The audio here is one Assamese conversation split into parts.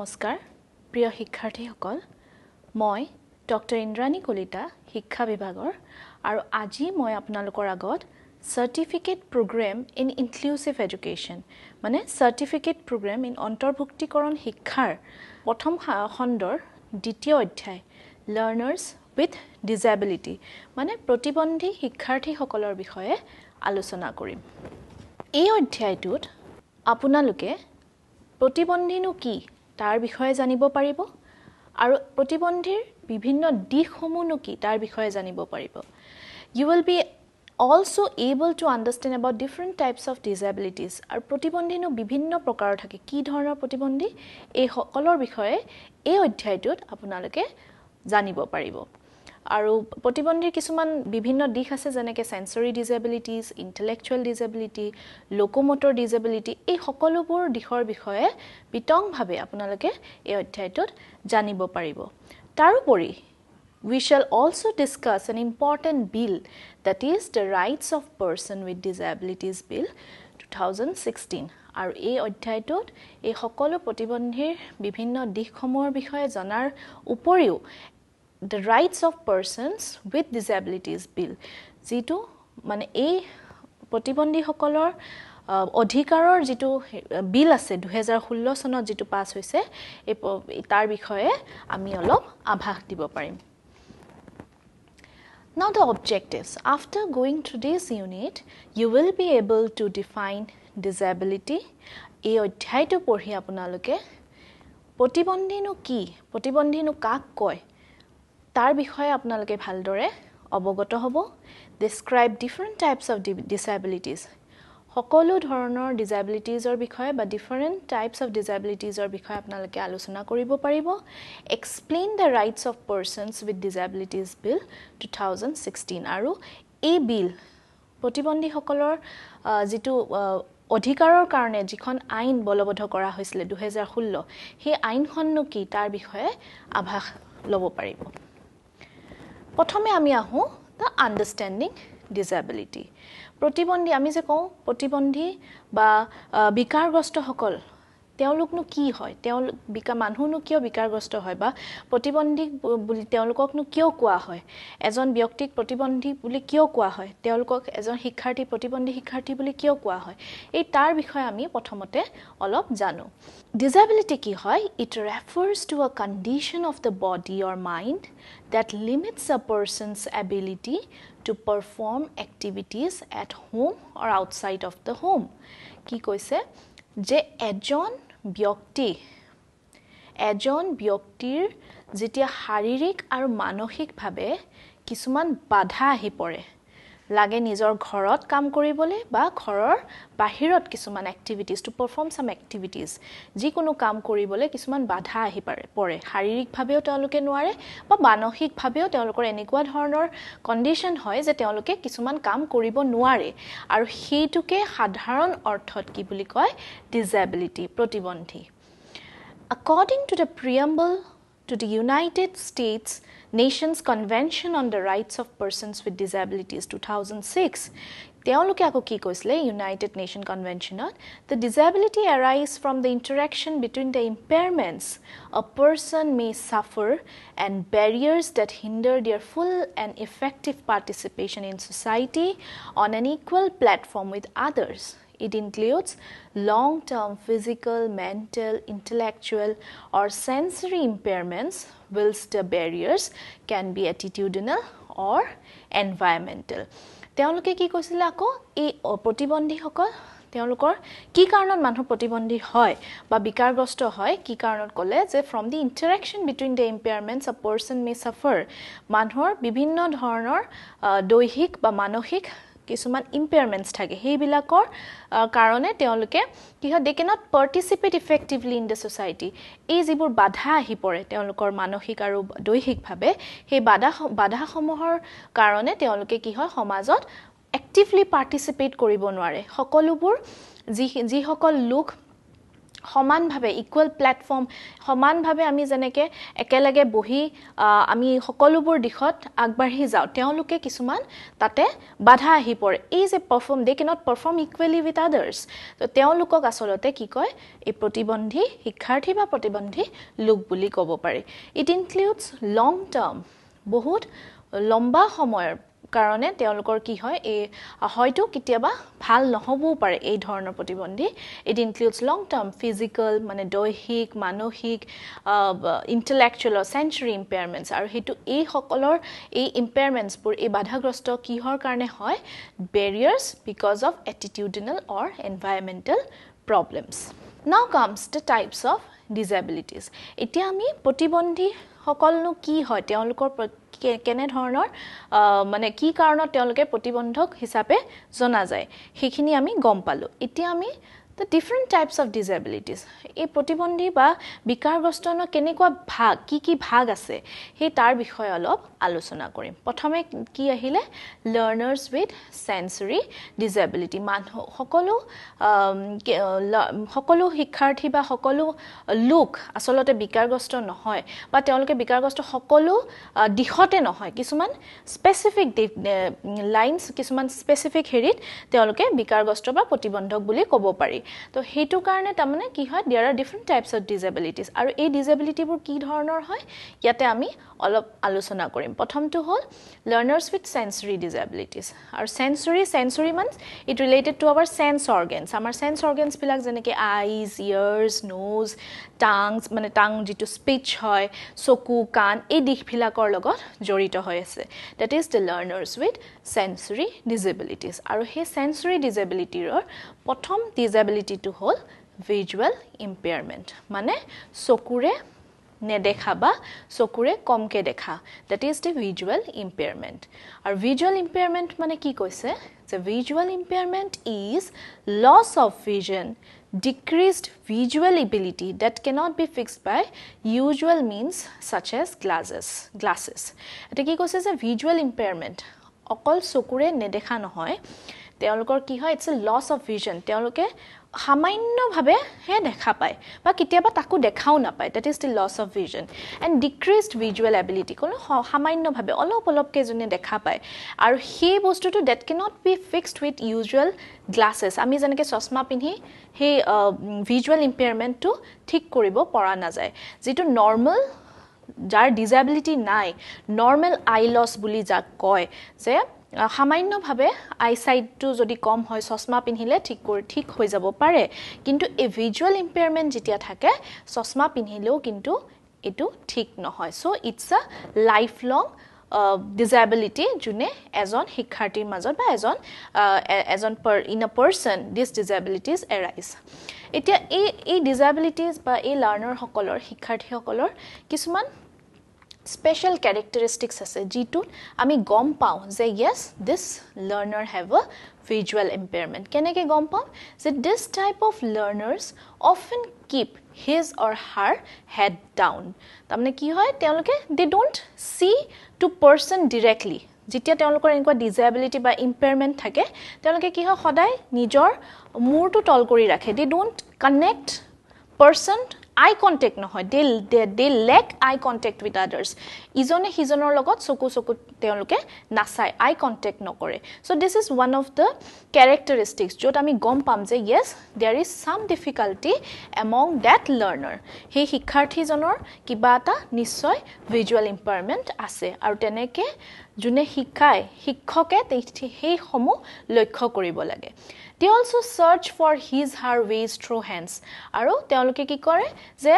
নমস্কাৰ প্ৰিয় শিক্ষাৰ্থীসকল মই ডক্টৰ ইন্দ্ৰাণী কলিতা শিক্ষা বিভাগৰ আৰু আজি মই আপোনালোকৰ আগত certificate programme in inclusive education মানে চাৰ্টিফিকেট প্ৰগ্ৰেম ইন অন্তৰ্ভুক্তিকৰণ শিক্ষাৰ প্ৰথম খণ্ডৰ দ্বিতীয় অধ্যায় লাৰ্ণাৰ্ছ উইথ ডিজেবিলিটি মানে প্ৰতিবন্ধী শিক্ষাৰ্থীসকলৰ বিষয়ে আলোচনা কৰিম এই অধ্যায়টোত আপোনালোকে প্ৰতিবন্ধীনো কি তাৰ বিষয়ে জানিব পাৰিব আৰু প্ৰতিবন্ধীৰ বিভিন্ন দিশসমূহনো কি তাৰ বিষয়ে জানিব পাৰিব you will be also' able to understand about different types of disabilities আৰু প্ৰতিবন্ধীনো বিভিন্ন প্ৰকাৰৰ থাকে কি ধৰণৰ প্ৰতিবন্ধী এইসকলৰ বিষয়ে এই অধ্যায়টোত আপোনালোকে জানিব পাৰিব আৰু প্ৰতিবন্ধীৰ কিছুমান বিভিন্ন দিশ আছে যেনেকৈ sensory disabilities intellectual disability locomotor disability এই সকলোবোৰ দিশৰ বিষয়ে বিতংভাৱে আপোনালোকে এই অধ্যায়টোত জানিব পাৰিব তাৰোপৰি we shall also' discuss an important bill that is the rights of person with disabilities bill two thousand sixteen আৰু এই অধ্যায়টোত এই সকলো প্ৰতিবন্ধীৰ বিভিন্ন দিশসমূহৰ বিষয়ে জনাৰ উপৰিও the rights of persons with disabilities bill যিটো মানে এই প্ৰতিবন্ধীসকলৰ অধিকাৰৰ যিটো বিল আছে দুহেজাৰ ষোল্ল চনত যিটো পাছ হৈছে এই তাৰ বিষয়ে আমি অলপ আভাস দিব পাৰিম now the objectives after going through this unit you will be able to define disability এই অধ্যায়টো পঢ়ি আপোনালোকে প্ৰতিবন্ধীনো কি প্ৰতিবন্ধীনো কাক কয় তাৰ বিষয়ে আপোনালোকে ভালদৰে অৱগত হ'ব describe different types of disabilities সকলো ধৰণৰ ডিজেবিলিটিজৰ বিষয়ে বা ডিফাৰেণ্ট টাইপছ অফ ডিজেবিলিটিজৰ বিষয়ে আপোনালোকে আলোচনা কৰিব পাৰিব explain the rights of persons with disabilities bill two thousand sixteen আৰু এই বিল প্ৰতিবন্ধীসকলৰ যিটো অধিকাৰৰ কাৰণে যিখন আইন বলবদ্ধ কৰা হৈছিলে দুহেজাৰ ষোল্ল সেই আইনখননো কি তাৰ বিষয়ে আভাস ল'ব পাৰিব প্ৰথমে আমি আহোঁ দ্য আণ্ডাৰষ্টেণ্ডিং ডিজেবিলিটি প্ৰতিবন্ধী আমি যে কওঁ প্ৰতিবন্ধী বা বিকাৰগ্ৰস্তসকল তেওঁলোকনো কি হয় তেওঁলোক বিকা মানুহনো কিয় বিকাৰগ্ৰস্ত হয় বা প্ৰতিবন্ধীক বুলি তেওঁলোককনো কিয় কোৱা হয় এজন ব্যক্তিক প্ৰতিবন্ধী বুলি কিয় কোৱা হয় তেওঁলোকক এজন শিক্ষাৰ্থী প্ৰতিবন্ধী শিক্ষাৰ্থী বুলি কিয় কোৱা হয় এই তাৰ বিষয়ে আমি প্ৰথমতে অলপ জানো ডিজেবিলিটি কি হয় it refers to a condition of the body or mind that limits a person's ability to perform activities at home or outside of the home কি কৈছে যে এজন ব্যক্তি এজন ব্যক্তিৰ যেতিয়া শাৰীৰিক আৰু মানসিকভাৱে কিছুমান বাধা আহি পৰে লাগে নিজৰ ঘৰত কাম কৰিবলৈ বা ঘৰৰ বাহিৰত কিছুমান activities to perform some activities যিকোনো কাম কৰিবলৈ কিছুমান বাধা আহি পাৰে পৰে শাৰীৰিকভাৱেও তেওঁলোকে নোৱাৰে বা মানসিকভাৱেও তেওঁলোকৰ এনেকুৱা ধৰণৰ কণ্ডিশ্যন হয় যে তেওঁলোকে কিছুমান কাম কৰিব নোৱাৰে আৰু সেইটোকে সাধাৰণ অৰ্থত কি বুলি কয় ডিজেবিলিটি প্ৰতিবন্ধী according to the preamble to the United States Nations Convention on the Rights of Persons with Disabilities 2006 তেওঁলোকে আকৌ কি কৈছিলে ইউনাইটেড নেশ্যন কনভেনশ্যনত the disability arise from the interaction between the impairments a person may suffer and barriers that hinder their full and effective participation in society on an equal platform with others It includes long term physical, mental, intellectual, or sensory impairments, whilst the barriers can be attitudinal or environmental. তেওঁলোকে কি কৈছিলে আকৌ এই প্ৰতিবন্ধীসকল তেওঁলোকৰ কি কাৰণত মানুহ প্ৰতিবন্ধী হয় বা বিকাৰগ্ৰস্ত হয় কি কাৰণত ক'লে যে from the interaction between the impairments a person may suffer মানুহৰ বিভিন্ন ধৰণৰ দৈহিক বা মানসিক কিছুমান ইম্পেয়াৰমেণ্টছ থাকে সেইবিলাকৰ কাৰণে তেওঁলোকে কি হয় they cannot participate effectively in the society এই যিবোৰ বাধা আহি পৰে তেওঁলোকৰ মানসিক আৰু দৈহিকভাৱে সেই বাধা বাধাসমূহৰ কাৰণে তেওঁলোকে কি হয় সমাজত এক্টিভলি পাৰ্টিচিপেট কৰিব নোৱাৰে সকলোবোৰ যি যিসকল লোক সমানভাৱে ইকুৱেল প্লেটফৰ্ম সমানভাৱে আমি যেনেকৈ একেলগে বহি আমি সকলোবোৰ দিশত আগবাঢ়ি যাওঁ তেওঁলোকে কিছুমান তাতে বাধা আহি পৰে এই যে perform they K not perform equally with others তো তেওঁলোকক আচলতে কি কয় এই প্ৰতিবন্ধী শিক্ষাৰ্থী বা প্ৰতিবন্ধী লোক বুলি ক'ব পাৰি ইট ইনক্লুডছ লং টাৰ্ম বহুত লম্বা সময়ৰ কাৰণে তেওঁলোকৰ কি হয় এই হয়তো কেতিয়াবা ভাল নহ'বও পাৰে এই ধৰণৰ প্ৰতিবন্ধী it includes long term physical মানে দৈহিক মানসিক ইণ্টেলেকচুৱেল চেঞ্চুৰী ইম্পেয়াৰমেণ্টছ আৰু সেইটো এইসকলৰ এই ইম্পেয়াৰমেণ্টছবোৰ এই বাধাগ্ৰস্ত কিহৰ কাৰণে হয় barriers because of attitudinal or environmental problems now comes the types of disabilities এতিয়া আমি প্ৰতিবন্ধীসকলনো কি হয় তেওঁলোকৰ কেনেধৰণৰ মানে কি কাৰণত তেওঁলোকে প্ৰতিবন্ধক হিচাপে জনা যায় সেইখিনি আমি গম পালোঁ এতিয়া আমি ডিফাৰেণ্ট টাইপছ অফ ডিজেবিলিটিছ এই প্ৰতিবন্ধী বা বিকাৰগ্ৰস্তনৰ কেনেকুৱা ভাগ কি কি ভাগ আছে সেই তাৰ বিষয়ে অলপ আলোচনা কৰিম প্ৰথমে কি আহিলে লাৰ্ণাৰ্ছ উইথ চেঞ্চুৰী ডিজেবিলিটি মানুহ সকলো সকলো শিক্ষাৰ্থী বা সকলো লোক আচলতে বিকাৰগ্ৰস্ত নহয় বা তেওঁলোকে বিকাৰগ্ৰস্ত সকলো দিশতে নহয় কিছুমান স্পেচিফিক লাইনছ কিছুমান স্পেচিফিক হেৰিত তেওঁলোকে বিকাৰগ্ৰস্ত বা প্ৰতিবন্ধক বুলি ক'ব পাৰি তো সেইটো কাৰণে তাৰমানে কি হয় there are different types of disabilities আৰু এই ডিজেবিলিটিবোৰ কি ধৰণৰ হয় ইয়াতে আমি অলপ আলোচনা কৰিম প্ৰথমটো হ'ল লাৰ্ণাৰ্ছ উইথ চেঞ্চুৰী ডিজেবিলিটিজ আৰু sensory sensory means it related to our sense organs আমাৰ চেঞ্চ অৰ্গেনছবিলাক যেনেকৈ আইজ ইয়াৰ্ছ নোজ টাংছ মানে টাং যিটো স্পীচ হয় চকু কাণ এই দিশবিলাকৰ লগত জড়িত হৈ আছে that is the learners with sensory disabilities আৰু সেই চেঞ্চুৰী ডিজেবিলিটিৰ প্ৰথম ডিজেবিলিটিটো হ'ল ভিজুৱেল ইম্পেয়াৰমেণ্ট মানে চকুৰে নেদেখা বা চকুৰে কমকৈ দেখা that is the visual impairment আৰু ভিজুৱেল ইম্পেয়াৰমেণ্ট মানে কি কৈছে যে visual impairment is loss of vision decreased visual ability that cannot be fixed by usual means such as glasses glasses এটা কি visual impairment okol sokure ne চকুৰে নেদেখা নহয় তেওঁলোকৰ কি হয় it's a loss of vision তেওঁলোকে সামান্যভাৱেহে দেখা পায় বা কেতিয়াবা তাকো দেখাও নাপায় that is the loss of vision and decreased visual ability কোনো সামান্যভাৱে অলপ অলপকৈ যোনে দেখা পায় আৰু সেই বস্তুটো that can not be fixed with usual glasses আমি যেনেকৈ চশমা পিন্ধি সেই ভিজুৱেল ইম্পেয়াৰমেণ্টটো ঠিক কৰিব পৰা নাযায় যিটো নৰ্মেল যাৰ ডিজেবিলিটি নাই নৰ্মেল আই লছ বুলি যাক কয় যে সামান্যভাৱে আইচাইটটো যদি কম হয় চশমা পিন্ধিলে ঠিক কৰি ঠিক হৈ যাব পাৰে কিন্তু এই ভিজুৱেল ইম্পেয়াৰমেণ্ট যেতিয়া থাকে চশমা পিন্ধিলেও কিন্তু এইটো ঠিক নহয় so' it's a life long disability যোনে এজন শিক্ষাৰ্থীৰ মাজত বা এজন এজন per in a person this disabilities arise এতিয়া এই এই ডিজেবিলিটিজ বা এই লাৰ্ণাৰসকলৰ শিক্ষাৰ্থীসকলৰ কিছুমান স্পেচিয়েল কেৰেক্টাৰিষ্টিক্স আছে যিটোত আমি গম পাওঁ যে yes this learner have a visual impairment কেনেকৈ গম পাওঁ যে this type of learners often keep his or her head down তাৰমানে কি হয় তেওঁলোকে they don't see to person directly যেতিয়া তেওঁলোকৰ এনেকুৱা ডিজেবিলিটি বা ইম্পেয়াৰমেণ্ট থাকে তেওঁলোকে কি হয় সদায় নিজৰ মূৰটো তল কৰি ৰাখে they don't connect person eye contact নহয় they they lack eye contact with others ইজনে সিজনৰ লগত চকু চকু তেওঁলোকে নাচায় আই কণ্টেক্ট নকৰে so' this is one of the characteristics য'ত আমি গম পাম যে yes there is some difficulty among that learner সেই শিক্ষাৰ্থীজনৰ কিবা এটা নিশ্চয় ভিজুৱেল ইম্পাৰমেণ্ট আছে আৰু তেনেকৈ যোনে শিকায় শিক্ষকে সেইসমূহ লক্ষ্য কৰিব লাগে they also search for his her ways through hands আৰু তেওঁলোকে কি কৰে যে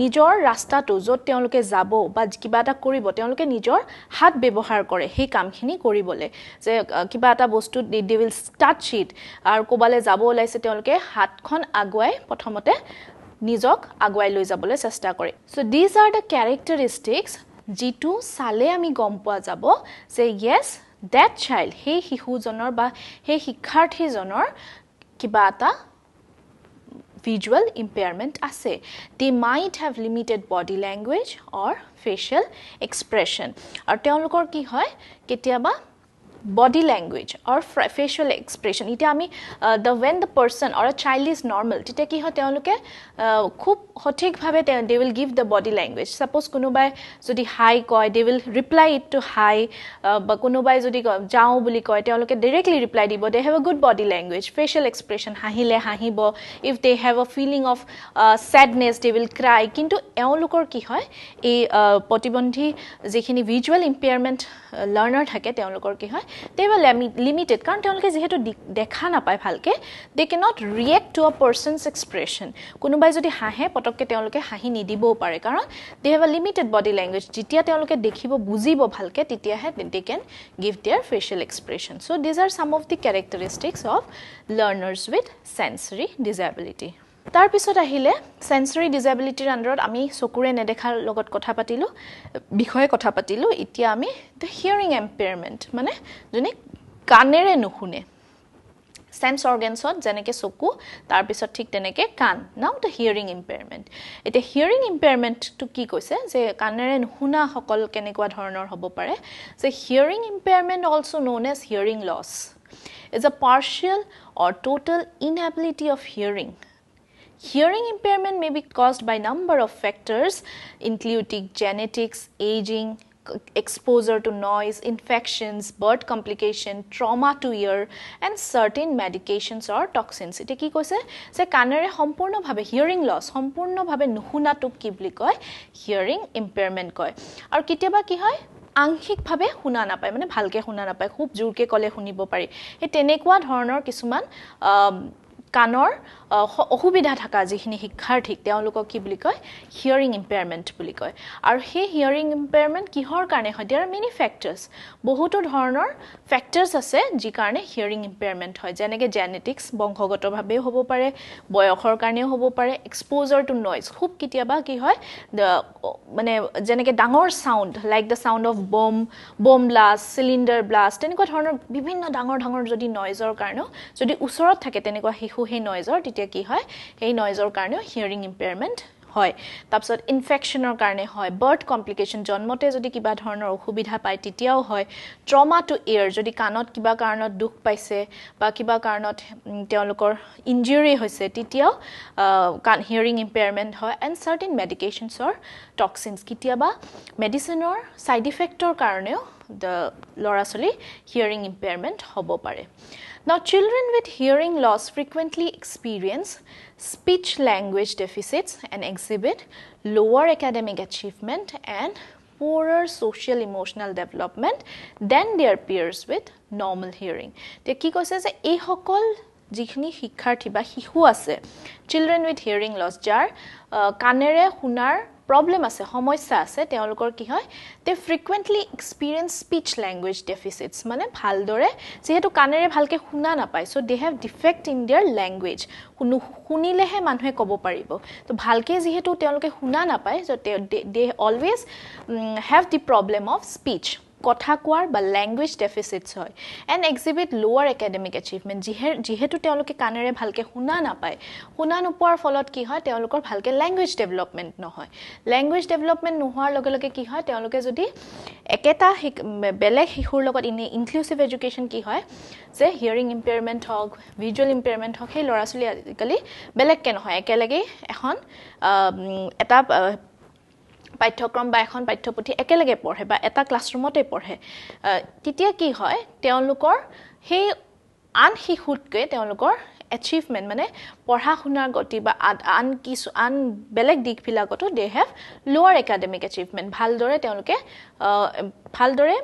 নিজৰ ৰাস্তাটো য'ত তেওঁলোকে যাব বা কিবা এটা কৰিব তেওঁলোকে নিজৰ হাত ব্যৱহাৰ কৰে সেই কামখিনি কৰিবলৈ যে কিবা এটা বস্তু দি উইল ষ্টাৰ্ট শ্বিট আৰু ক'ৰবালৈ যাব ওলাইছে তেওঁলোকে হাতখন আগুৱাই প্ৰথমতে নিজক আগুৱাই লৈ যাবলৈ চেষ্টা কৰে so' these are the characteristics যিটো চালে আমি গম পোৱা যাব যে য়েছ ডেট চাইল্ড সেই শিশুজনৰ বা সেই শিক্ষাৰ্থীজনৰ কিবা এটা ভিজুৱেল ইম্পেয়াৰমেণ্ট আছে they mind have limited body language or facial expression আৰু তেওঁলোকৰ কি হয় কেতিয়াবা body language or facial expression এতিয়া আমি the when the person or a child is normal তেতিয়া কি হয় তেওঁলোকে খুব সঠিকভাৱে তেওঁ they will give the body language suppose কোনোবাই যদি হাই কয় they will reply it to hi বা কোনোবাই যদি যাওঁ বুলি কয় তেওঁলোকে ডাইৰেক্টলি ৰিপ্লাই দিব they have a good body language facial expression হাঁহিলে হাঁহিব if they have a feeling of sadness they will cry কিন্তু এওঁলোকৰ কি হয় এই প্ৰতিবন্ধী যিখিনি ভিজুৱেল ইম্পেয়াৰমেণ্ট লাৰ্ণাৰ থাকে তেওঁলোকৰ কি হয় দে ৱাৰ লিমিটেড কাৰণ তেওঁলোকে যিহেতু দেখা নাপায় ভালকৈ they K not react to a person's expression কোনোবাই যদি হাঁহে পটককৈ তেওঁলোকে হাঁহি নিদিবও পাৰে কাৰণ they have a limited body language যেতিয়া তেওঁলোকে দেখিব বুজিব ভালকৈ তেতিয়াহে they can give their facial expression so' these are some of the characteristics of learners with sensory disability তাৰপিছত আহিলে চেঞ্চৰি ডিজেবিলিটিৰ আণ্ডাৰত আমি চকুৰে নেদেখাৰ লগত কথা পাতিলোঁ বিষয়ে কথা পাতিলোঁ এতিয়া আমি দ্য হিয়াৰিং এম্পেয়াৰমেণ্ট মানে যোনে কাণেৰে নুশুনে চেন্স অৰ্গেনছত যেনেকৈ চকু তাৰপিছত ঠিক তেনেকৈ কাণ নাও দ্য হিয়াৰিং ইম্পেয়াৰমেণ্ট এতিয়া হিয়াৰিং ইম্পেয়াৰমেণ্টটো কি কৈছে যে কাণেৰে নুশুনা সকল কেনেকুৱা ধৰণৰ হ'ব পাৰে যে hearing impairment also' known as hearing loss is a partial or total inability of hearing Hearing impairment may be caused by number of factors including genetics, aging, exposure to noise, infections, birth complication, trauma to ear and certain medications or toxins. এতিয়া কি কৈছে যে কাণেৰে সম্পূৰ্ণভাৱে হিয়াৰিং লছ সম্পূৰ্ণভাৱে নুশুনাটোক কি বুলি কয় হিয়াৰিং ইম্পেয়াৰমেণ্ট কয় আৰু কেতিয়াবা কি হয় আংশিকভাৱে শুনা নাপায় মানে ভালকৈ শুনা নাপায় খুব জোৰকৈ ক'লে শুনিব পাৰি সেই তেনেকুৱা ধৰণৰ কিছুমান কাণৰ অসুবিধা থকা যিখিনি শিক্ষাৰ্থীক তেওঁলোকক কি বুলি কয় হিয়াৰিং ইম্পেয়াৰমেণ্ট বুলি কয় আৰু সেই হিয়াৰিং ইম্পেয়াৰমেণ্ট কিহৰ কাৰণে হয় দেয়াৰ মেনি ফেক্টাৰ্ছ বহুতো ধৰণৰ ফেক্টাৰ্ছ আছে যি কাৰণে হিয়াৰিং ইম্পেয়াৰমেণ্ট হয় যেনেকৈ জেনেটিক্স বংশগতভাৱেও হ'ব পাৰে বয়সৰ কাৰণেও হ'ব পাৰে এক্সপ'জাৰ টু নইজ খুব কেতিয়াবা কি হয় মানে যেনেকৈ ডাঙৰ sound like the sound of bomb bomb blast cylinder blast তেনেকুৱা ধৰণৰ বিভিন্ন ডাঙৰ ডাঙৰ যদি নইজৰ কাৰণেও যদি ওচৰত থাকে তেনেকুৱা শিশু সেই নইজৰ তেতিয়া তেতিয়া কি হয় সেই নইজৰ কাৰণেও হিয়াৰিং ইম্পেয়াৰমেণ্ট হয় তাৰপিছত ইনফেকশ্যনৰ কাৰণে হয় বাৰ্থ কমপ্লিকেশ্যন জন্মতে যদি কিবা ধৰণৰ অসুবিধা পায় তেতিয়াও হয় ট্ৰমা টু ইয়েৰ যদি কাণত কিবা কাৰণত দুখ পাইছে বা কিবা কাৰণত তেওঁলোকৰ ইঞ্জুৰি হৈছে তেতিয়াও কাণ হিয়াৰিং ইম্পেয়াৰমেণ্ট হয় এণ্ড চাৰ্টিন মেডিকেশ্যনছৰ টক্সিনছ কেতিয়াবা মেডিচিনৰ ছাইড ইফেক্টৰ কাৰণেও ল'ৰা ছোৱালী হিয়াৰিং ইম্পেয়াৰমেণ্ট হ'ব পাৰে Now, children with hearing loss frequently experience speech language deficits and exhibit lower academic achievement and poorer social emotional development than their peers with normal hearing. যিখিনি শিক্ষাৰ্থী বা শিশু আছে চিলড্ৰেন উইথ হিয়াৰিং লছ যাৰ কাণেৰে শুনাৰ প্ৰব্লেম আছে সমস্যা আছে তেওঁলোকৰ কি হয় they frequently experience speech language deficits মানে ভালদৰে যিহেতু কাণেৰে ভালকৈ শুনা নাপায় so' they have defect in their language শুনো শুনিলেহে মানুহে ক'ব পাৰিব তো ভালকৈ যিহেতু তেওঁলোকে শুনা নাপায় they always have the problem of speech কথা কোৱাৰ বা লেংগুৱেজ ডেফিচিটছ হয় and exhibit lower academic achievement যিহে যিহেতু তেওঁলোকে কাণেৰে ভালকৈ শুনা নাপায় শুনা নোপোৱাৰ ফলত কি হয় তেওঁলোকৰ ভালকৈ লেংগুৱেজ ডেভেলপমেণ্ট নহয় লেংগুৱেজ ডেভেলপমেণ্ট নোহোৱাৰ লগে লগে কি হয় তেওঁলোকে যদি একেটা শি বেলেগ শিশুৰ লগত ইনে ইনক্লুচিভ এডুকেশ্যন কি হয় যে হিয়াৰিং ইম্পেয়াৰমেণ্ট হওক ভিজুৱেল ইম্পেয়াৰমেণ্ট হওক সেই ল'ৰা ছোৱালী আজিকালি বেলেগকৈ নহয় একেলগেই এখন এটা পাঠ্যক্ৰম বা এখন পাঠ্যপুথি একেলগে পঢ়ে বা এটা ক্লাছৰুমতে পঢ়ে তেতিয়া কি হয় তেওঁলোকৰ সেই আন শিশুতকৈ তেওঁলোকৰ এচিভমেণ্ট মানে পঢ়া শুনাৰ গতি বা আন কিছু আন বেলেগ দিশবিলাকতো they have lower academic achievement ভালদৰে তেওঁলোকে ভালদৰে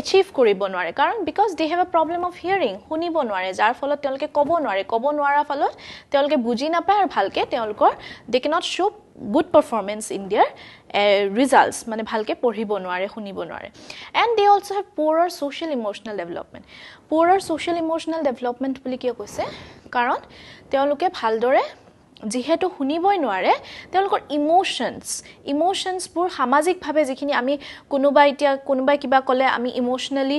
এচিভ কৰিব নোৱাৰে কাৰণ because they have a problem of hearing শুনিব নোৱাৰে যাৰ ফলত তেওঁলোকে ক'ব নোৱাৰে ক'ব নোৱাৰাৰ ফলত তেওঁলোকে বুজি নাপায় আৰু ভালকৈ তেওঁলোকৰ they K not show' good performance in their results মানে ভালকৈ পঢ়িব নোৱাৰে শুনিব নোৱাৰে and they also' have poorer social emotional development poorer social emotional development বুলি কিয় কৈছে কাৰণ তেওঁলোকে ভালদৰে যিহেতু শুনিবই নোৱাৰে তেওঁলোকৰ ইম'শ্যনছ ইম'শ্যনছবোৰ সামাজিকভাৱে যিখিনি আমি কোনোবাই এতিয়া কোনোবাই কিবা ক'লে আমি ইম'শ্যনেলি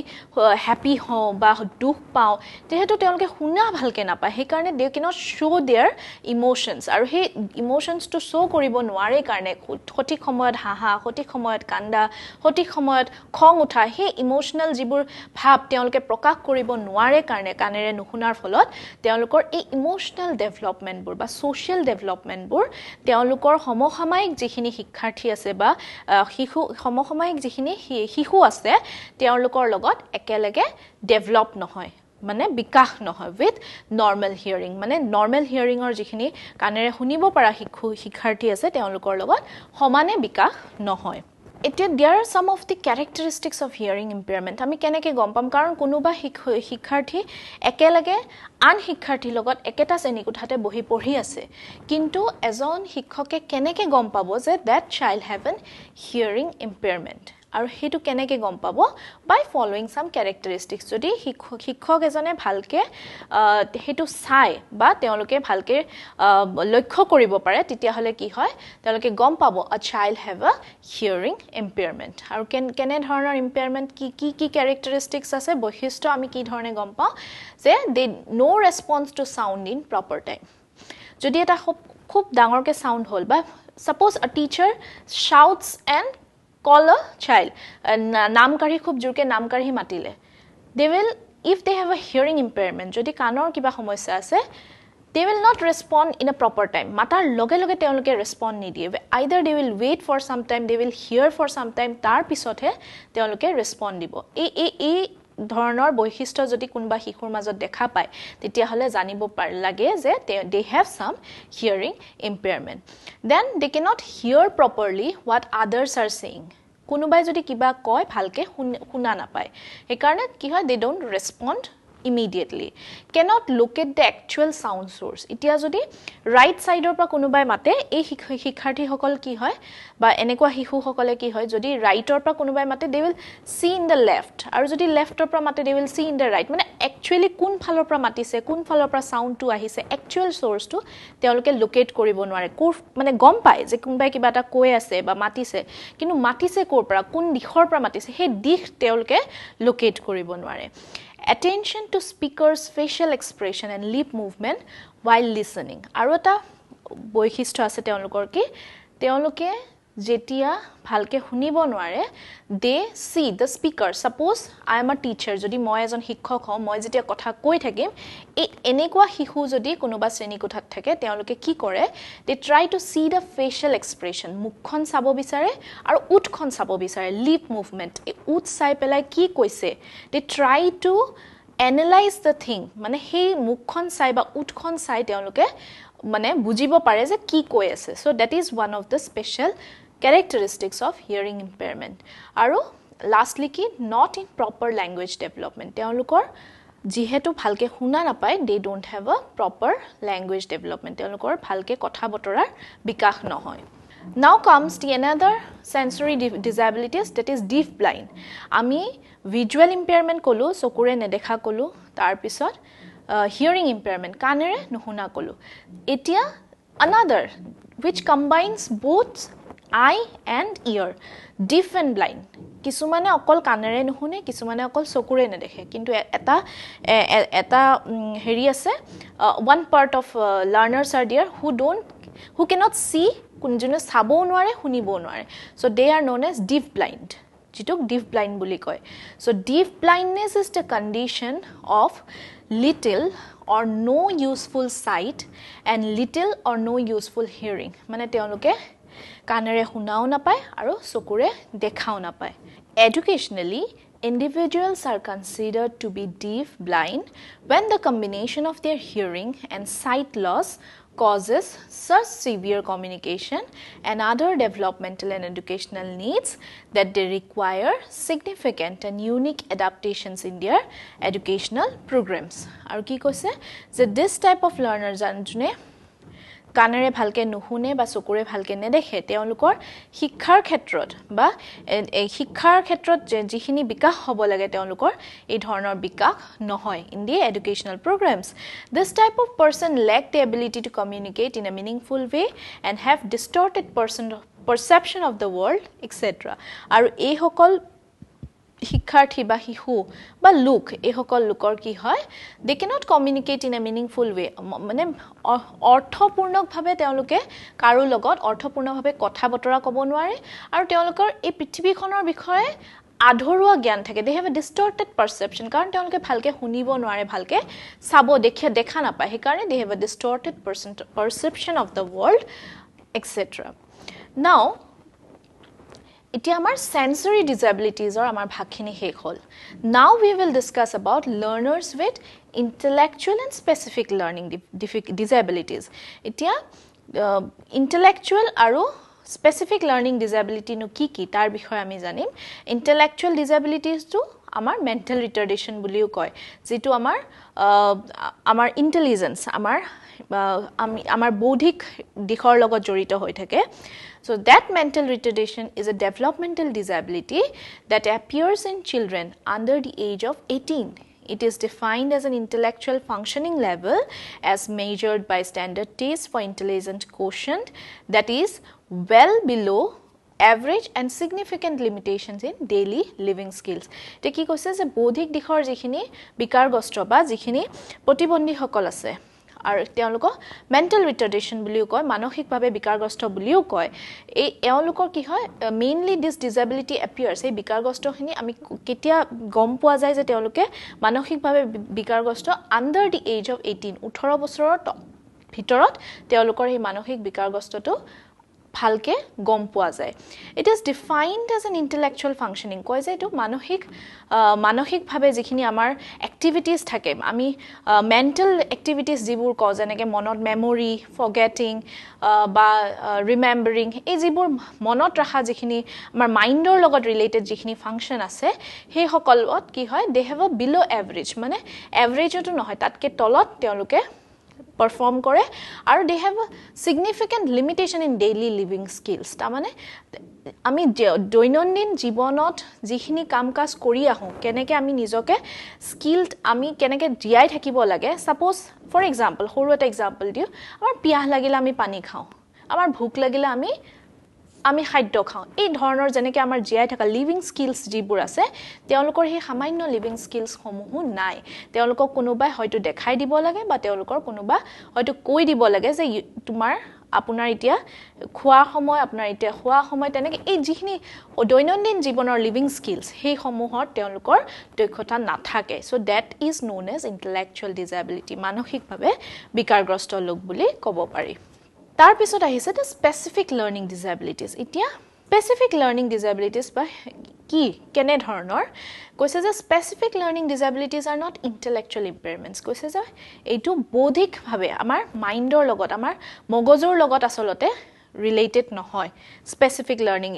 হেপী হওঁ বা দুখ পাওঁ যিহেতু তেওঁলোকে শুনা ভালকৈ নাপায় সেইকাৰণে they can show' their emotions আৰু সেই ইম'শ্যনছটো শ্ব' কৰিব নোৱাৰে কাৰণে সঠিক সময়ত হাঁহা সঠিক সময়ত কান্দা সঠিক সময়ত খং উঠা সেই ইম'শ্যনেল যিবোৰ ভাৱ তেওঁলোকে প্ৰকাশ কৰিব নোৱাৰে কাৰণে কাণেৰে নুশুনাৰ ফলত তেওঁলোকৰ এই ইম'শ্যনেল ডেভেলপমেণ্টবোৰ বা ছ'চিয়েল ছ'চিয়েল ডেভেলপমেণ্টবোৰ তেওঁলোকৰ সমসাময়িক যিখিনি শিক্ষাৰ্থী আছে বা শিশু সমসাময়িক যিখিনি শিশু আছে তেওঁলোকৰ লগত একেলগে ডেভেলপ নহয় মানে বিকাশ নহয় উইথ নৰ্মেল হিয়াৰিং মানে নৰ্মেল হিয়াৰিঙৰ যিখিনি কাণেৰে শুনিব পৰা শিশু শিক্ষাৰ্থী আছে তেওঁলোকৰ লগত সমানে বিকাশ নহয় এতিয়া there are some of the characteristics of hearing impairment আমি কেনেকৈ গম পাম কাৰণ কোনোবা শিক্ষাৰ্থী একেলগে আন শিক্ষাৰ্থীৰ লগত একেটা শ্ৰেণী কোঠাতে বহি পঢ়ি আছে কিন্তু এজন শিক্ষকে কেনেকৈ গম পাব যে that child have an hearing impairment আৰু সেইটো কেনেকৈ গম পাব বাই ফলোৱিং চাম কেৰেক্টাৰিষ্টিক্স যদি শিক্ষক শিক্ষক এজনে ভালকৈ সেইটো চাই বা তেওঁলোকে ভালকৈ লক্ষ্য কৰিব পাৰে তেতিয়াহ'লে কি হয় তেওঁলোকে গম পাব a child have a hearing impairment আৰু কেন কেনেধৰণৰ ইম্পেয়াৰমেণ্ট কি কি কি কেৰেক্টাৰিষ্টিক্ছ আছে বৈশিষ্ট্য আমি কি ধৰণে গম পাওঁ যে they no' response to sound in proper time যদি এটা খুব খুব ডাঙৰকৈ চাউণ্ড হ'ল বা suppose a teacher shouts and call a child নামকাঢ়ি খুব জোৰকৈ নামকাঢ়ি মাতিলে they will if they have a hearing impairment যদি কাণৰ কিবা সমস্যা আছে they will not respond in a proper time মাতাৰ লগে লগে তেওঁলোকে ৰেচপণ্ড নিদিয়ে either they will wait for some time they will hear for some time তাৰপিছতহে তেওঁলোকে ৰেচপণ্ড দিব এই এই এই ধৰণৰ বৈশিষ্ট্য যদি কোনোবা শিশুৰ মাজত দেখা পায় তেতিয়াহ'লে জানিব লাগে যে they have some hearing impairment then they cannot hear properly what others are saying কোনোবাই যদি কিবা কয় ভালকৈ শুনা নাপায় সেইকাৰণে কি হয় they don't respond immediately can not locate the actual sound source এতিয়া যদি ৰাইট ছাইডৰ পৰা কোনোবাই মাতে এই শিক্ষাৰ্থীসকল কি হয় বা এনেকুৱা শিশুসকলে কি হয় যদি ৰাইটৰ পৰা কোনোবাই মাতে they will see in the left আৰু যদি লেফ্টৰ পৰা মাতে they will see in the right মানে একচুৱেলি কোনফালৰ পৰা মাতিছে কোনফালৰ পৰা চাউণ্ডটো আহিছে একচুৱেল চ'ৰ্চটো তেওঁলোকে লোকেট কৰিব নোৱাৰে ক'ৰ মানে গম পায় যে কোনোবাই কিবা এটা কৈ আছে বা মাতিছে কিন্তু মাতিছে ক'ৰ পৰা কোন দিশৰ পৰা মাতিছে সেই দিশ তেওঁলোকে লোকেট কৰিব নোৱাৰে attention to speaker's facial expression and lip movement while listening boy, to আৰু এটা বৈশিষ্ট্য আছে They all তেওঁলোকে যেতিয়া ভালকৈ শুনিব নোৱাৰে they see the speaker suppose I am a teacher যদি মই এজন শিক্ষক হওঁ মই যেতিয়া কথা কৈ থাকিম এই এনেকুৱা শিশু যদি কোনোবা শ্ৰেণীকোঠাত থাকে তেওঁলোকে কি কৰে they try to see the facial expression মুখখন চাব বিচাৰে আৰু উঠখন চাব বিচাৰে লিপ মুভমেণ্ট এই উঠ চাই পেলাই কি কৈছে they try to analyse the thing মানে সেই মুখখন চাই বা উঠখন চাই তেওঁলোকে মানে বুজিব পাৰে যে কি কৈ আছে so' that is one of the special characteristics of hearing impairment. Aru lastly ki not in proper language development. Teolukor jihetu phalke huna na pai they don't have a proper language development. Teolukor phalke kotha botorar bikakh na hoy. Now comes the another sensory disabilities that is deaf blind. Ami visual impairment kolu sokure ne dekha kolu tar pisot uh, hearing impairment kanere nuhuna kolu. Etia another which combines both eye and ear deaf and blind কিছুমানে অকল কাণেৰে নুশুনে কিছুমানে অকল চকুৰে নেদেখে কিন্তু এটা এটা হেৰি আছে one part of learners are dear who don't who cannot see কোন যোনে চাবও নোৱাৰে শুনিবও নোৱাৰে so' they are known as deaf blind যিটোক ডিফ ব্লাইণ্ড বুলি কয় so' deaf blindness is the condition of little or no' useful sight and little or no' useful hearing মানে তেওঁলোকে কাণেৰে শুনাও নাপায় আৰু চকুৰে দেখাও নাপায় educationally individuals are considered to be deaf blind when the combination of their hearing and sight loss causes ছাৰ্চ severe communication and other developmental and educational needs that they require significant and unique adaptations in their educational programmes আৰু কি কৈছে যে দিছ টাইপ অফ লাৰ্ণাৰ যোনে কাণেৰে ভালকৈ নুশুনে বা চকুৰে ভালকৈ নেদেখে তেওঁলোকৰ শিক্ষাৰ ক্ষেত্ৰত বা শিক্ষাৰ ক্ষেত্ৰত যিখিনি বিকাশ হ'ব লাগে তেওঁলোকৰ এই ধৰণৰ বিকাশ নহয় in the educational programs this type of person lack the ability to communicate in a meaningful way and have distorted person perception of the world etcetera আৰু এইসকল শিক্ষাৰ্থী বা শিশু বা লোক এইসকল লোকৰ কি হয় they cannot communicate in a meaningful way মানে অৰ্থপূৰ্ণকভাৱে তেওঁলোকে কাৰো লগত অৰ্থপূৰ্ণভাৱে কথা বতৰা ক'ব নোৱাৰে আৰু তেওঁলোকৰ এই পৃথিৱীখনৰ বিষয়ে আধৰুৱা জ্ঞান থাকে দে হেভ এ ডিষ্টৰ্টেড পাৰ্চেপশ্যন কাৰণ তেওঁলোকে ভালকৈ শুনিব নোৱাৰে ভালকৈ চাব দেখি দেখা নাপায় সেইকাৰণে they have a distorted perception of the world etcetera now এতিয়া আমাৰ চেঞ্চৰি ডিজেবিলিটিজৰ আমাৰ ভাগখিনি শেষ হ'ল now we will discuss about learners with intellectual and specific learning disabilities এতিয়া ইণ্টেলেকচুৱেল আৰু স্পেচিফিক লাৰ্ণিং ডিজেবিলিটিনো কি কি তাৰ বিষয়ে আমি জানিম ইণ্টেলেকচুৱেল ডিজেবিলিটিজটো আমাৰ মেণ্টেল ৰিটাৰ্ডেশ্যন বুলিও কয় যিটো আমাৰ আমাৰ ইণ্টেলিজেঞ্চ আমাৰ আমি আমাৰ বৌদ্ধিক দিশৰ লগত জড়িত হৈ থাকে So, that mental retardation is a developmental disability that appears in children under the age of 18. It is defined as an intellectual functioning level as measured by standard tests for intelligence quotient that is well below average and significant limitations in daily living skills তে কি কৈছে যে বৌদ্ধিক দিশৰ যিখিনি বিকাৰগ্ৰস্ত বা যিখিনি প্ৰতিবন্ধীসকল আৰু তেওঁলোকক মেণ্টেল ৰিটাৰ্ডেশ্যন বুলিও কয় মানসিকভাৱে বিকাৰগ্ৰস্ত বুলিও কয় এই এওঁলোকৰ কি হয় মেইনলি ডিছ ডিজেবিলিটি এপিয়াৰ্ছ এই বিকাৰগ্ৰস্তখিনি আমি কেতিয়া গম পোৱা যায় যে তেওঁলোকে মানসিকভাৱে বিকাৰগ্ৰস্ত under the age of eighteen ওঠৰ বছৰৰ ভিতৰত তেওঁলোকৰ সেই মানসিক বিকাৰগ্ৰস্তটো ভালকে গম পোৱা যায় it is defined as an intellectual functioning কয় যে এইটো মানসিক মানসিকভাৱে যিখিনি আমাৰ এক্টিভিটিজ থাকে আমি মেণ্টেল এক্টিভিটিজ যিবোৰ কওঁ যেনেকৈ মনত মেমৰি ফগেটিং বা ৰিমেম্বৰিং এই যিবোৰ মনত ৰখা যিখিনি আমাৰ মাইণ্ডৰ লগত ৰিলেটেড যিখিনি ফাংশ্যন আছে সেইসকলত কি হয় দে হেভ অ বিল' এভাৰেজ মানে এভাৰেজতো নহয় তাতকৈ তলত তেওঁলোকে পাৰফৰ্ম কৰে আৰু they have significant limitation in daily living skills তাৰমানে আমি দৈনন্দিন জীৱনত যিখিনি কাম কাজ কৰি আহোঁ কেনেকৈ আমি নিজকে স্কিলড আমি কেনেকৈ জীয়াই থাকিব লাগে ছাপ'জ ফৰ এক্সাম্পল সৰু এটা এক্সাম্পল দিওঁ আমাৰ পিয়াহ লাগিলে আমি পানী খাওঁ আমাৰ ভোক লাগিলে আমি আমি খাদ্য খাওঁ এই ধৰণৰ যেনেকৈ আমাৰ জীয়াই থকা লিভিং স্কিলছ যিবোৰ আছে তেওঁলোকৰ সেই সামান্য লিভিং স্কিলছসমূহো নাই তেওঁলোকক কোনোবাই হয়তো দেখাই দিব লাগে বা তেওঁলোকৰ কোনোবা হয়তো কৈ দিব লাগে যে তোমাৰ আপোনাৰ এতিয়া খোৱাৰ সময় আপোনাৰ এতিয়া শোৱা সময় তেনেকৈ এই যিখিনি দৈনন্দিন জীৱনৰ লিভিং স্কিলছ সেইসমূহত তেওঁলোকৰ দক্ষতা নাথাকে so' that is known as intellectual disability মানসিকভাৱে বিকাৰগ্ৰস্ত লোক বুলি ক'ব পাৰি তাৰপিছত আহিছে দ্য স্পেচিফিক লাৰ্ণিং ডিজেবিলিটিজ এতিয়া স্পেচিফিক লাৰ্ণিং ডিজেবিলিটিজ বা কি কেনেধৰণৰ কৈছে যে specific learning disabilities are not intellectual impairments কৈছে যে এইটো বৌদ্ধিকভাৱে আমাৰ মাইণ্ডৰ লগত আমাৰ মগজুৰ লগত আচলতে ৰিলেটেড নহয় স্পেচিফিক লাৰ্ণিং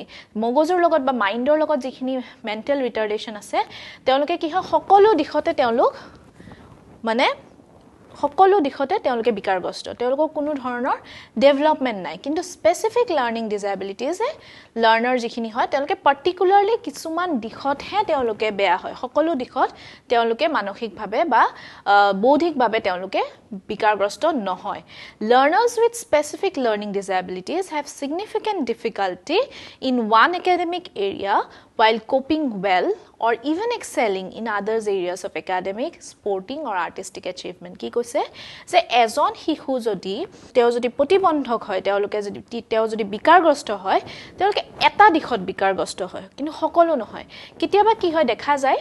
মগজুৰ লগত বা মাইণ্ডৰ লগত যিখিনি মেণ্টেল ৰিটাৰ্ডেশ্যন আছে তেওঁলোকে কি হয় সকলো দিশতে তেওঁলোক মানে সকলো দিশতে তেওঁলোকে বিকাৰগ্ৰস্ত তেওঁলোকৰ কোনো ধৰণৰ ডেভেলপমেণ্ট নাই কিন্তু স্পেচিফিক লাৰ্ণিং ডিজেবিলিটিজে লাৰ্ণাৰ যিখিনি হয় তেওঁলোকে পাৰ্টিকুলাৰলি কিছুমান দিশতহে তেওঁলোকে বেয়া হয় সকলো দিশত তেওঁলোকে মানসিকভাৱে বা বৌদ্ধিকভাৱে তেওঁলোকে বিকাৰগ্ৰস্ত নহয় learners with specific learning disabilities have significant difficulty in one academic area while coping well or even excelling in others areas of academic sporting or artistic achievement কি কৈছে যে এজন শিশু যদি তেওঁ যদি প্ৰতিবন্ধক হয় তেওঁলোকে যদি তেওঁ যদি বিকাৰগ্ৰস্ত হয় তেওঁলোকে এটা দিশত বিকাৰগ্ৰস্ত হয় কিন্তু সকলো নহয় কেতিয়াবা কি হয় দেখা যায়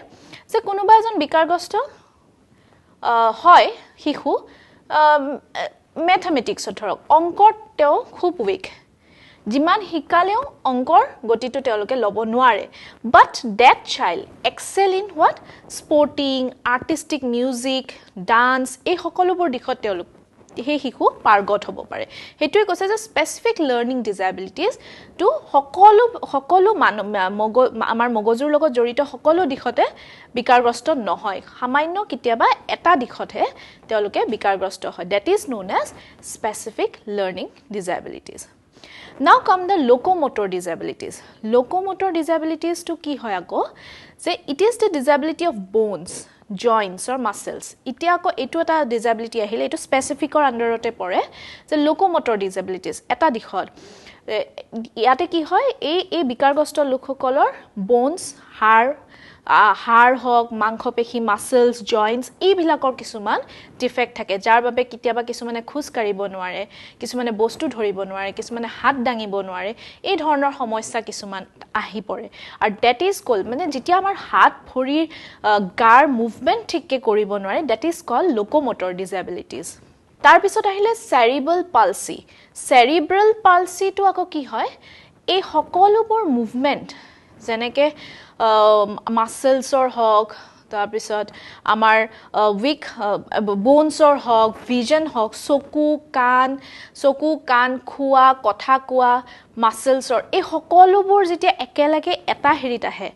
যে কোনোবা এজন বিকাৰগ্ৰস্ত হয় শিশু মেথমেটিক্সত ধৰক অংকত তেওঁ খুব উইক যিমান শিকালেও অংকৰ গতিটো তেওঁলোকে ল'ব নোৱাৰে but that child excel in what sporting artistic music dance এই সকলোবোৰ দিশত তেওঁলোক সেই শিশু পাৰ্গত হ'ব পাৰে সেইটোৱে কৈছে যে স্পেচিফিক লাৰ্ণিং ডিজেবিলিটিজটো সকলো সকলো মানুহ মগ আমাৰ মগজুৰ লগত জড়িত সকলো দিশতে বিকাৰগ্ৰস্ত নহয় সামান্য কেতিয়াবা এটা দিশতহে তেওঁলোকে বিকাৰগ্ৰস্ত হয় that is known as specific learning disabilities now come the লোকোমটৰ disabilities লোকোমটৰ ডিজেবিলিটিজটো কি হয় আকৌ যে it is the disability of bones জইণ্টছৰ মাছেলছ এতিয়া আকৌ এইটো এটা ডিজেবিলিটি আহিলে এইটো স্পেচিফিকৰ আণ্ডাৰতে পৰে যে লোকোমটৰ ডিজেবিলিটিজ এটা দিশত ইয়াতে কি হয় এই এই বিকাৰগ্ৰস্ত লোকসকলৰ বোনছ হাড় হাড় হওক মাংসপেশী মাছলছ জইণ্টছ এইবিলাকৰ কিছুমান ডিফেক্ট থাকে যাৰ বাবে কেতিয়াবা কিছুমানে খোজকাঢ়িব নোৱাৰে কিছুমানে বস্তু ধৰিব নোৱাৰে কিছুমানে হাত দাঙিব নোৱাৰে এই ধৰণৰ সমস্যা কিছুমান আহি পৰে আৰু ডেট ইজ কল মানে যেতিয়া আমাৰ হাত ভৰিৰ গাৰ মুভমেণ্ট ঠিককৈ কৰিব নোৱাৰে that is call locomotor disabilities তাৰপিছত আহিলে চেৰিবল পালচি চেৰিব্ৰেল পালচিটো আকৌ কি হয় এই সকলোবোৰ মুভমেণ্ট যেনেকৈ মাছলছৰ হওক তাৰপিছত আমাৰ উইক বোনছৰ হওক ভিজন হওক চকু কাণ চকু কাণ খোৱা কথা কোৱা মাছলছৰ এই সকলোবোৰ যেতিয়া একেলগে এটা হেৰিত আহে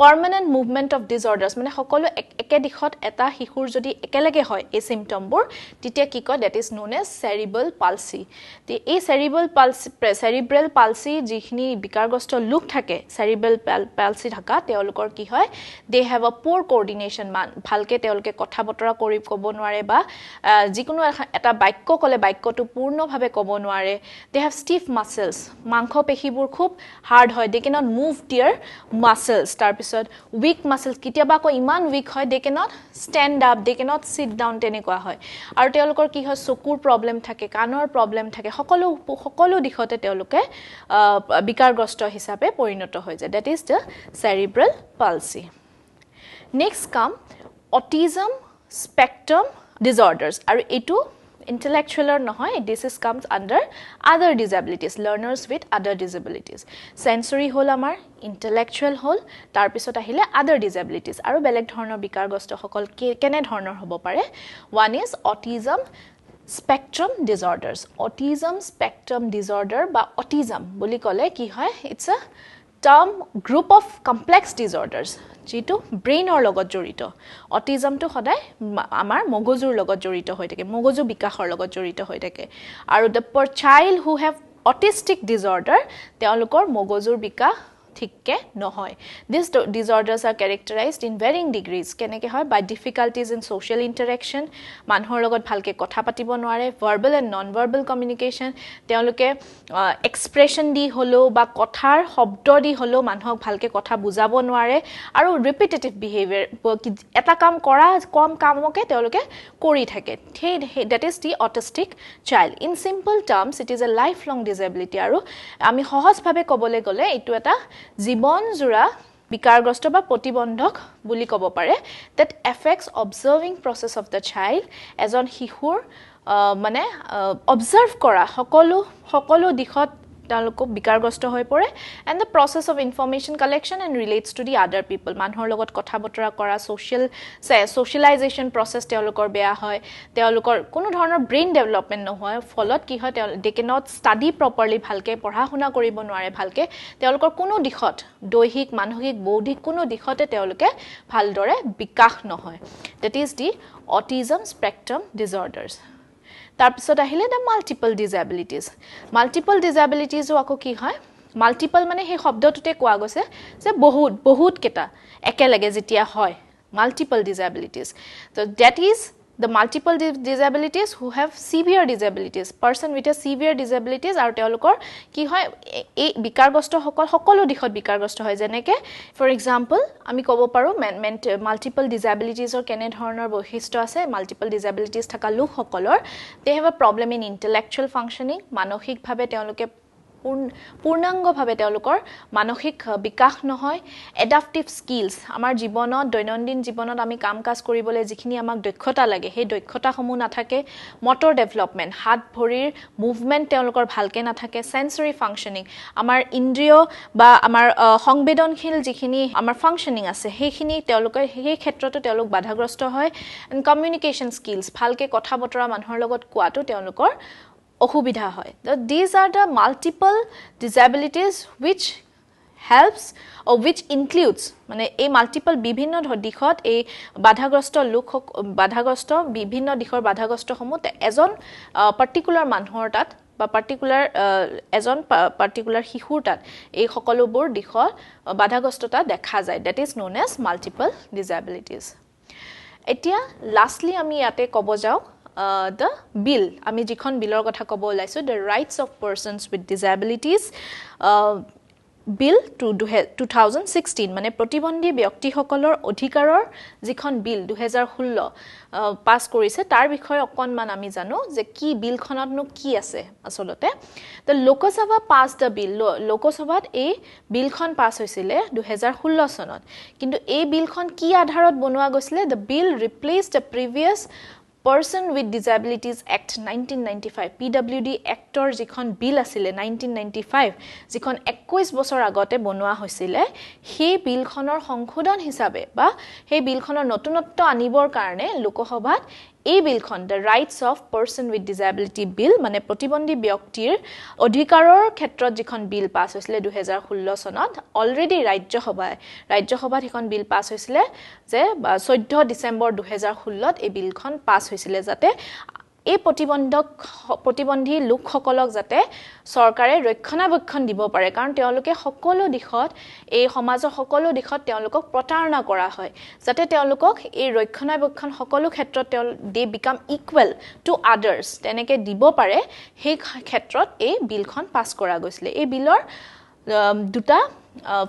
পাৰ্মানেণ্ট মুভমেণ্ট অফ ডিজৰ্ডাৰ্ছ মানে সকলো একে দিশত এটা শিশুৰ যদি একেলগে হয় এই চিমটমবোৰ তেতিয়া কি কয় that is known as cerebral palsy এই চেৰিবল পালচি চেৰিব্ৰেল পালচি যিখিনি বিকাৰগ্ৰস্ত লোক থাকে চেৰিবেল পালচি থকা তেওঁলোকৰ কি হয় দে হেভ অ প'ৰ কৰ্ডিনেশ্যন মান ভালকৈ তেওঁলোকে কথা বতৰা কৰি ক'ব নোৱাৰে বা যিকোনো এটা বাক্য ক'লে বাক্যটো পূৰ্ণভাৱে ক'ব নোৱাৰে দে হেভ ষ্টিফ মাছেলছ মাংসপেশীবোৰ খুব হাৰ্ড হয় দে কেন মুভ ডিয়াৰ মাছেলছ তাৰপিছত তাৰপিছত উইক মাছেলছ কেতিয়াবা আকৌ ইমান উইক হয় they cannot stand up they cannot sit down তেনেকুৱা হয় আৰু তেওঁলোকৰ কি হয় চকুৰ প্ৰব্লেম থাকে কাণৰ প্ৰব্লেম থাকে সকলো সকলো দিশতে তেওঁলোকে বিকাৰগ্ৰস্ত হিচাপে পৰিণত হৈ যায় that is the cerebral palsy next come autism spectrum disorders আৰু এইটো ইণ্টেলেকচুৱেলৰ নহয় this is comes under other disabilities learners with other disabilities sensory হ'ল আমাৰ ইণ্টেলেকচুৱেল হ'ল তাৰপিছত আহিলে আদাৰ ডিজেবিলিটিজ আৰু বেলেগ ধৰণৰ বিকাৰগ্ৰস্তসকল কেনেধৰণৰ হ'ব পাৰে one is autism spectrum disorders autism spectrum disorder বা অটিজম বুলি ক'লে কি হয় it's a term group of complex disorders যিটো ব্ৰেইনৰ লগত জড়িত অটিজমটো সদায় আমাৰ মগজুৰ লগত জড়িত হৈ থাকে মগজু বিকাশৰ লগত জড়িত হৈ থাকে আৰু the poor child who have autistic disorder তেওঁলোকৰ মগজুৰ বিকাশ ঠিককে নহয় this disorders are characterized in varying degrees কেনেকৈ হয় by difficulties in social interaction মানুহৰ লগত ভালকৈ কথা পাতিব নোৱাৰে verbal and non verbal communication তেওঁলোকে এক্সপ্ৰেশ্যন দি হ'লেও বা কথাৰ শব্দ দি হ'লেও মানুহক ভালকৈ কথা বুজাব নোৱাৰে আৰু ৰিপিটেটিভ বিহেভিয়াৰ এটা কাম কৰা কম কামকে তেওঁলোকে কৰি থাকে সেই that is the autistic child in simple terms it is a life long disability আৰু আমি সহজভাৱে ক'বলৈ গ'লে এইটো এটা জীৱনজোৰা বিকাৰগ্ৰস্ত বা প্ৰতিবন্ধক বুলি ক'ব পাৰে that affects observing process of the child এজন শিশুৰ মানে অবজাৰ্ভ কৰা সকলো সকলো দিশত তেওঁলোকো বিকাৰগ্ৰস্ত হৈ পৰে and the process of information collection and relates to the other people মানুহৰ লগত কথা বতৰা কৰা ছ'চিয়েল ছ'চিয়েলাইজেশ্যন প্ৰচেছ তেওঁলোকৰ বেয়া হয় তেওঁলোকৰ কোনো ধৰণৰ ব্ৰেইন ডেভেলপমেণ্ট নহয় ফলত কি হয় তেওঁ they K cannot study properly ভালকৈ পঢ়া শুনা কৰিব নোৱাৰে ভালকৈ তেওঁলোকৰ কোনো দিশত দৈহিক মানসিক বৌদ্ধিক কোনো দিশতে তেওঁলোকে ভালদৰে বিকাশ নহয় that is the autism spectrum disorders তাৰপিছত আহিলে দ্য মাল্টিপল ডিজেবিলিটিজ মাল্টিপল ডিজেবিলিটিজো আকৌ কি হয় মাল্টিপল মানে সেই শব্দটোতে কোৱা গৈছে যে বহুত বহুতকেইটা একেলগে যেতিয়া হয় মাল্টিপল ডিজেবিলিটিজ ত' that is the multiple disabilities who have severe disabilities person with a severe disabilities aru telukor ki hoy ei bikargosto hokol hokolo dikhot bikargosto hoy jeneke for example ami kobo paru multiple disabilities or kene dhoronor bohisto ase multiple disabilities thaka lok hokolor they have a problem in intellectual functioning manohik bhabe teoluke পূৰ্ণাংগভাৱে তেওঁলোকৰ মানসিক বিকাশ নহয় এডাপ্টিভ স্কিলছ আমাৰ জীৱনত দৈনন্দিন জীৱনত আমি কাম কাজ কৰিবলৈ যিখিনি আমাক দক্ষতা লাগে সেই দক্ষতাসমূহ নাথাকে মটৰ ডেভেলপমেণ্ট হাত ভৰিৰ মুভমেণ্ট তেওঁলোকৰ ভালকৈ নাথাকে চেঞ্চৰী ফাংচনিং আমাৰ ইন্দ্ৰিয় বা আমাৰ সংবেদনশীল যিখিনি আমাৰ ফাংচনিং আছে সেইখিনি তেওঁলোকে সেই ক্ষেত্ৰতো তেওঁলোক বাধাগ্ৰস্ত হয় কমিউনিকেশ্যন স্কিলছ ভালকৈ কথা বতৰা মানুহৰ লগত কোৱাটো তেওঁলোকৰ অসুবিধা হয় the these are the multiple disabilities which helps uh which includes মানে এই মাল্টিপল বিভিন্ন দিশত এই বাধাগ্ৰস্ত লোকসক বাধাগ্ৰস্ত বিভিন্ন দিশৰ বাধাগ্ৰস্তসমূহ এজন পাৰ্টিকুলাৰ মানুহৰ তাত বা পাৰ্টিকুলাৰ এজন পাৰ্টিকুলাৰ শিশুৰ তাত এই সকলোবোৰ দিশৰ বাধাগ্ৰস্ততা দেখা যায় that is known as multiple disabilities এতিয়া লাষ্টলি আমি ইয়াতে ক'ব যাওঁ দ্য বিল আমি যিখন বিলৰ কথা ক'ব ওলাইছোঁ the rights of persons with disabilities bill two দুহে টু থাউজেণ্ড ছিক্সটিন মানে প্ৰতিবন্ধী ব্যক্তিসকলৰ অধিকাৰৰ যিখন বিল দুহেজাৰ ষোল্ল পাছ কৰিছে তাৰ বিষয়ে অকণমান আমি জানো যে কি বিলখনতনো কি আছে আচলতে the Lok Sabha pass the bill লোকসভাত এই বিলখন পাছ হৈছিলে দুহেজাৰ ষোল্ল চনত কিন্তু এই বিলখন কি আধাৰত বনোৱা গৈছিলে the bill replace the previous person with disabilities act nineteen ninety five P W D এক্টৰ যিখন বিল আছিলে নাইনটিন নাইণ্টি ফাইভ যিখন একৈছ বছৰ আগতে বনোৱা হৈছিলে সেই বিলখনৰ সংশোধন হিচাপে বা সেই বিলখনৰ নতুনত্ব আনিবৰ কাৰণে লোকসভাত এই বিলখন the rights of person with disability bill মানে প্ৰতিবন্ধী ব্যক্তিৰ অধিকাৰৰ ক্ষেত্ৰত যিখন বিল পাছ হৈছিলে দুহেজাৰ ষোল্ল চনত অলৰেডি ৰাজ্যসভাই ৰাজ্যসভাত সেইখন বিল পাছ হৈছিলে যে চৈধ্য ডিচেম্বৰ দুহেজাৰ ষোল্লত এই বিলখন পাছ হৈছিলে যাতে এই প্ৰতিবন্ধক প্ৰতিবন্ধী লোকসকলক যাতে চৰকাৰে ৰক্ষণাবেক্ষণ দিব পাৰে কাৰণ তেওঁলোকে সকলো দিশত এই সমাজৰ সকলো দিশত তেওঁলোকক প্ৰতাৰণা কৰা হয় যাতে তেওঁলোকক এই ৰক্ষণাবেক্ষণ সকলো ক্ষেত্ৰত তেওঁ they become equal to others তেনেকৈ দিব পাৰে সেই ক্ষেত্ৰত এই বিলখন পাছ কৰা গৈছিলে এই বিলৰ দুটা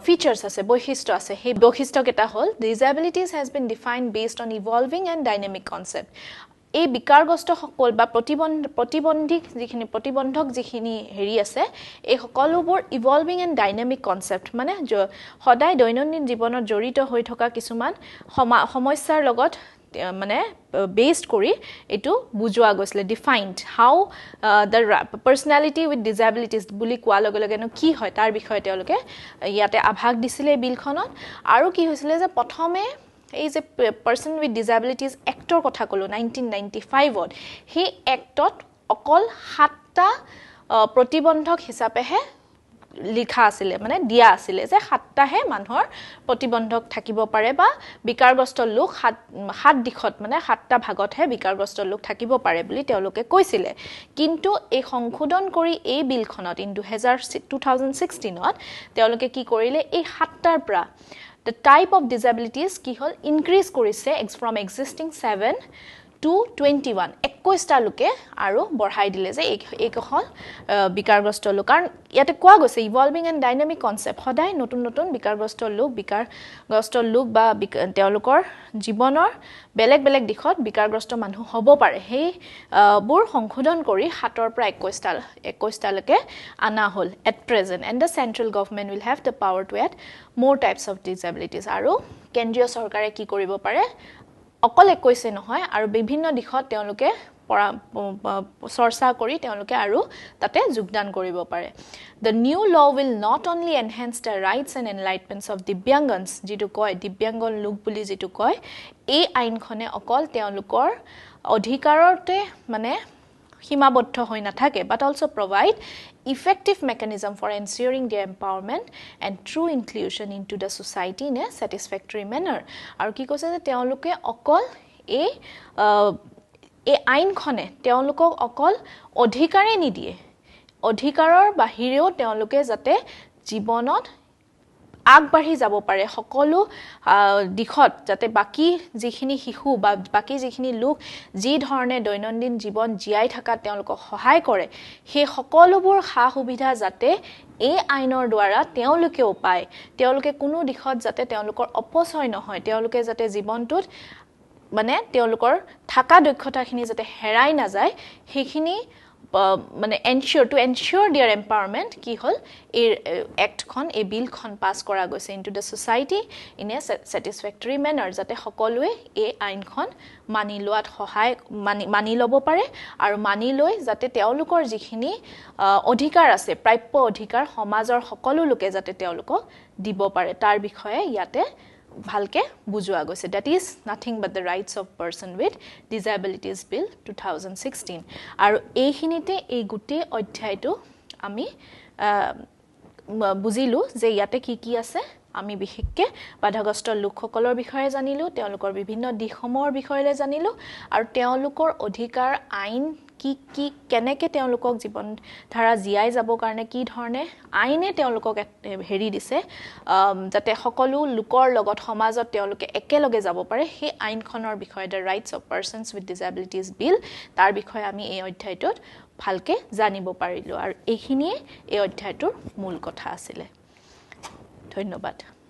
ফিচাৰ্ছ আছে বৈশিষ্ট্য আছে সেই বৈশিষ্ট্যকেইটা হ'ল disabilities has been define based on evolving and dynamic concept এই বিকাৰগ্ৰস্তসকল বা প্ৰতিবন্ধ প্ৰতিবন্ধিক যিখিনি প্ৰতিবন্ধক যিখিনি হেৰি আছে এই সকলোবোৰ ইভলভিং এণ্ড ডাইনেমিক কনচেপ্ট মানে সদায় দৈনন্দিন জীৱনত জড়িত হৈ থকা কিছুমান সমা সমস্যাৰ লগত মানে বেছড কৰি এইটো বুজোৱা গৈছিলে defined how the personality with disabilities বুলি কোৱাৰ লগে লগেনো কি হয় তাৰ বিষয়ে তেওঁলোকে ইয়াতে আভাস দিছিলে এই বিলখনত আৰু কি হৈছিলে যে প্ৰথমে এই যে পাৰ্চন উইথ ডিজাবিলিটিজ এক্টৰ কথা ক'লোঁ নাইনটিন নাইণ্টি ফাইভত সেই এক্টত অকল সাতটা প্ৰতিবন্ধক হিচাপেহে লিখা আছিলে মানে দিয়া আছিলে যে সাতটাহে মানুহৰ প্ৰতিবন্ধক থাকিব পাৰে বা বিকাৰগ্ৰস্ত লোক সাত সাত দিশত মানে সাতটা ভাগতহে বিকাৰগ্ৰস্ত লোক থাকিব পাৰে বুলি তেওঁলোকে কৈছিলে কিন্তু এই সংশোধন কৰি এই বিলখনত ইন দুহেজাৰ টু থাউজেণ্ড ছিক্সটিনত তেওঁলোকে কি কৰিলে এই সাতটাৰ পৰা the type of disabilities ki hol increase kori se from existing 7 to twenty one একৈছটা লোকে আৰু বঢ়াই দিলে যে এই এইকেইখন বিকাৰগ্ৰস্ত লোক কাৰণ ইয়াতে কোৱা গৈছে ইভলভিং এণ্ড ডাইনামিক কনচেপ্ট সদায় নতুন নতুন বিকাৰগ্ৰস্ত লোক বিকাৰগ্ৰস্ত লোক বা তেওঁলোকৰ জীৱনৰ বেলেগ বেলেগ দিশত বিকাৰগ্ৰস্ত মানুহ হ'ব পাৰে সেইবোৰ সংশোধন কৰি সাতৰ পৰা একৈছটা একৈছটালৈকে অনা হ'ল at present and the central government will have the power to add more types of disabilities আৰু কেন্দ্ৰীয় চৰকাৰে কি কৰিব পাৰে অকল একৈছে নহয় আৰু বিভিন্ন দিশত তেওঁলোকে পৰা চৰ্চা কৰি তেওঁলোকে আৰু তাতে যোগদান কৰিব পাৰে the new law will not only enhance the rights and enlightenments of divyangans যিটো কয় দিব্যাংগ লোক বুলি যিটো কয় এই আইনখনে অকল তেওঁলোকৰ অধিকাৰতে মানে সীমাবদ্ধ হৈ নাথাকে but also' provide effective mechanism for ensuring their empowerment and true inclusion in to the society in a satisfactory manner আৰু কি কৈছে যে তেওঁলোকে অকল এই এই আইনখনে তেওঁলোকক অকল অধিকাৰেই নিদিয়ে অধিকাৰৰ বাহিৰেও তেওঁলোকে যাতে জীৱনত আগবাঢ়ি যাব পাৰে সকলো দিশত যাতে বাকী যিখিনি শিশু বা বাকী যিখিনি লোক যি ধৰণে দৈনন্দিন জীৱন জীয়াই থকাত তেওঁলোকক সহায় কৰে সেই সকলোবোৰ সা সুবিধা যাতে এই আইনৰ দ্বাৰা তেওঁলোকেও পায় তেওঁলোকে কোনো দিশত যাতে তেওঁলোকৰ অপচয় নহয় তেওঁলোকে যাতে জীৱনটোত মানে তেওঁলোকৰ থকা দক্ষতাখিনি যাতে হেৰাই নাযায় সেইখিনি মানে এনচিয়ৰ টু এনচিয়ৰ দিয়াৰ এম্পাৱাৰমেণ্ট কি হ'ল এই এক্টখন এই বিলখন পাছ কৰা গৈছে in to the society in a satisfactory manner যাতে সকলোৱে এই আইনখন মানি লোৱাত সহায় মানি মানি ল'ব পাৰে আৰু মানি লৈ যাতে তেওঁলোকৰ যিখিনি অধিকাৰ আছে প্ৰাপ্য অধিকাৰ সমাজৰ সকলো লোকে যাতে তেওঁলোকক দিব পাৰে তাৰ বিষয়ে ইয়াতে ভালকৈ বুজোৱা গৈছে that is nothing but the rights of person with disabilities bill two thousand sixteen আৰু এইখিনিতে এই গোটেই অধ্যায়টো আমি বুজিলোঁ যে ইয়াতে কি কি আছে আমি বিশেষকৈ বাধাগ্ৰস্ত লোকসকলৰ বিষয়ে জানিলোঁ তেওঁলোকৰ বিভিন্ন দিশসমূহৰ বিষয়লৈ জানিলোঁ আৰু তেওঁলোকৰ অধিকাৰ আইন কি কি কেনেকে তেওঁলোকক জীৱন ধাৰা জীয়াই যাবৰ কাৰণে কি ধৰণে আইনে তেওঁলোকক হেৰি দিছে যাতে সকলো লোকৰ লগত সমাজত তেওঁলোকে একেলগে যাব পাৰে সেই আইনখনৰ বিষয়ে the rights of persons with disabilities bill তাৰ বিষয়ে আমি এই অধ্যায়টোত ভালকে জানিব পাৰিলোঁ আৰু এইখিনিয়ে এই অধ্যায়টোৰ মূল কথা আছিলে ধন্যবাদ